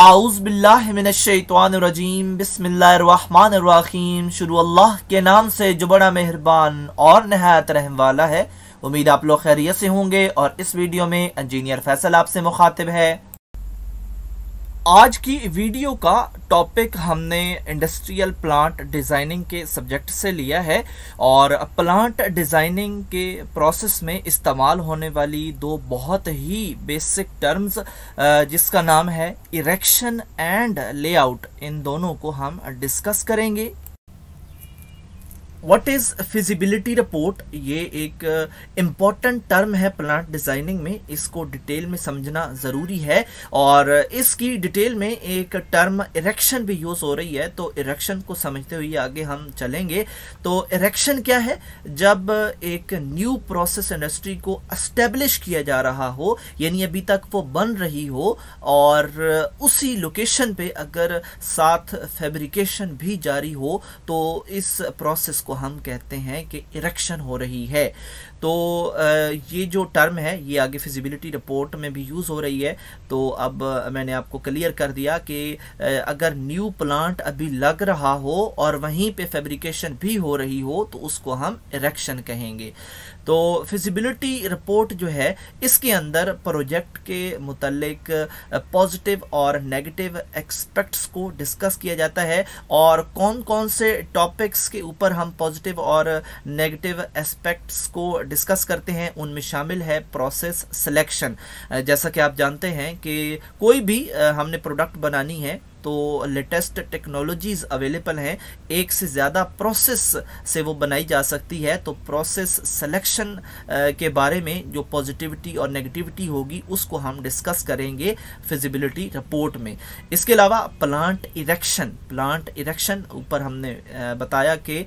बिल्लाजीम बिस्मिल्लाम शुरू अल्लाह के नाम से जो बड़ा मेहरबान और नहायत रहम वाला है उम्मीद आप लोग खैरियत से होंगे और इस वीडियो में इंजीनियर फैसल आपसे मुखातिब है आज की वीडियो का टॉपिक हमने इंडस्ट्रियल प्लांट डिज़ाइनिंग के सब्जेक्ट से लिया है और प्लांट डिज़ाइनिंग के प्रोसेस में इस्तेमाल होने वाली दो बहुत ही बेसिक टर्म्स जिसका नाम है इरेक्शन एंड लेआउट इन दोनों को हम डिस्कस करेंगे व्हाट इज फिजिबिलिटी रिपोर्ट ये एक इम्पॉर्टेंट uh, टर्म है प्लांट डिजाइनिंग में इसको डिटेल में समझना ज़रूरी है और uh, इसकी डिटेल में एक टर्म इरेक्शन भी यूज़ हो रही है तो इरेक्शन को समझते हुए आगे हम चलेंगे तो इरेक्शन क्या है जब uh, एक न्यू प्रोसेस इंडस्ट्री को अस्टेब्लिश किया जा रहा हो यानी अभी तक वो बन रही हो और उसी लोकेशन पे अगर साथ फेब्रिकेशन भी जारी हो तो इस प्रोसेस जिसको हम कहते हैं कि इरेक्शन हो रही है तो ये जो टर्म है ये आगे फिजिबिलिटी रिपोर्ट में भी यूज़ हो रही है तो अब मैंने आपको क्लियर कर दिया कि अगर न्यू प्लांट अभी लग रहा हो और वहीं पे फैब्रिकेशन भी हो रही हो तो उसको हम इरेक्शन कहेंगे तो फिजिबिलिटी रिपोर्ट जो है इसके अंदर प्रोजेक्ट के मुतलक पॉजिटिव और नेगेटिव एक्सपेक्ट्स को डिस्कस किया जाता है और कौन कौन से टॉपिक्स के ऊपर हम पॉजिटिव और नेगेटिव एस्पेक्ट्स को डिस्कस करते हैं उनमें शामिल है प्रोसेस सिलेक्शन जैसा कि आप जानते हैं कि कोई भी हमने प्रोडक्ट बनानी है तो लेटेस्ट टेक्नोलॉजीज़ अवेलेबल हैं एक से ज़्यादा प्रोसेस से वो बनाई जा सकती है तो प्रोसेस सिलेक्शन के बारे में जो पॉजिटिविटी और नेगेटिविटी होगी उसको हम डिस्कस करेंगे फिजिबिलिटी रिपोर्ट में इसके अलावा प्लांट इरेक्शन प्लांट इरेक्शन ऊपर हमने बताया कि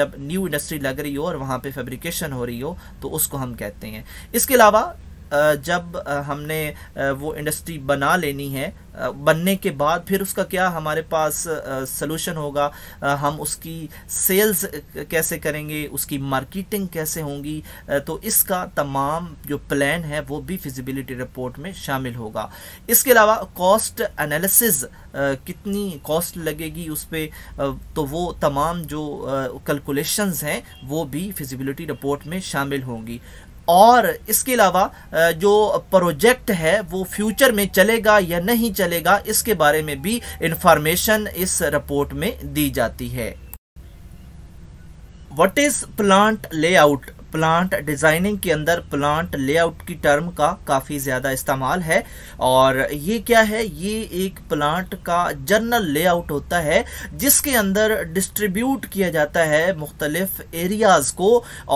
जब न्यू इंडस्ट्री लग रही हो और वहाँ पर फेब्रिकेशन हो रही हो तो उसको हम कहते हैं इसके अलावा जब हमने वो इंडस्ट्री बना लेनी है बनने के बाद फिर उसका क्या हमारे पास सलूशन होगा हम उसकी सेल्स कैसे करेंगे उसकी मार्केटिंग कैसे होंगी तो इसका तमाम जो प्लान है वो भी फिजिबिलिटी रिपोर्ट में शामिल होगा इसके अलावा कॉस्ट एनालिसिस कितनी कॉस्ट लगेगी उस पर तो वो तमाम जो कैलकुलेशंस हैं वो भी फिजिबिलिटी रिपोर्ट में शामिल होंगी और इसके अलावा जो प्रोजेक्ट है वो फ्यूचर में चलेगा या नहीं चलेगा इसके बारे में भी इंफॉर्मेशन इस रिपोर्ट में दी जाती है what is plant layout plant designing के अंदर प्लांट लेआउट की टर्म का काफ़ी ज़्यादा इस्तेमाल है और ये क्या है ये एक प्लांट का जनरल लेआउट होता है जिसके अंदर डिस्ट्रीब्यूट किया जाता है मुख्तलिफ एरियाज़ को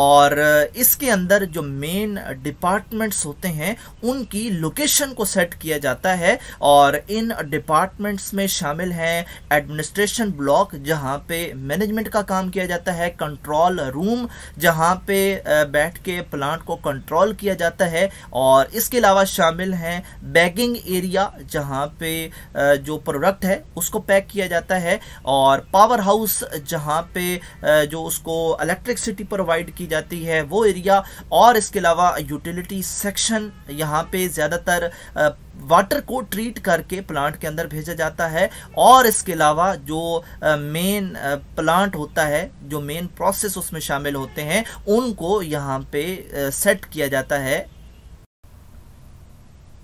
और इसके अंदर जो मेन डिपार्टमेंट्स होते हैं उनकी लोकेशन को सेट किया जाता है और इन डिपार्टमेंट्स में शामिल हैं एडमिनिस्ट्रेशन ब्लॉक जहाँ पे मैनेजमेंट का काम किया जाता है कंट्रोल रूम जहाँ पे बैठ के प्लांट को कंट्रोल किया जाता है और इसके अलावा शामिल हैं बैगिंग एरिया जहाँ पे जो प्रोडक्ट है उसको पैक किया जाता है और पावर हाउस जहाँ पे जो उसको इलेक्ट्रिकसिटी प्रोवाइड की जाती है वो एरिया और इसके अलावा यूटिलिटी सेक्शन यहाँ पे ज़्यादातर वाटर को ट्रीट करके प्लांट के अंदर भेजा जाता है और इसके अलावा जो मेन प्लांट होता है जो मेन प्रोसेस उसमें शामिल होते हैं उनको यहाँ पे सेट किया जाता है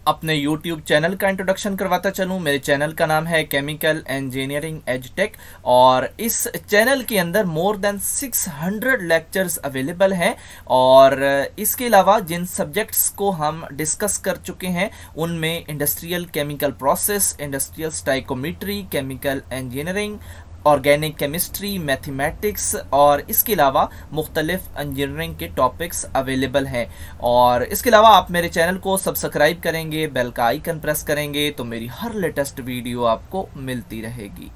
अपने YouTube चैनल का इंट्रोडक्शन करवाता चलूँ मेरे चैनल का नाम है केमिकल इंजीनियरिंग एजटेक और इस चैनल के अंदर मोर देन 600 लेक्चर्स अवेलेबल हैं और इसके अलावा जिन सब्जेक्ट्स को हम डिस्कस कर चुके हैं उनमें industrial chemical process industrial stoichiometry chemical engineering organic chemistry mathematics और इसके अलावा मुख्तलिफ इंजीनियरिंग के टॉपिक्स अवेलेबल हैं और इसके अलावा आप मेरे चैनल को सब्सक्राइब करेंगे बेल का आइकन प्रेस करेंगे तो मेरी हर लेटेस्ट वीडियो आपको मिलती रहेगी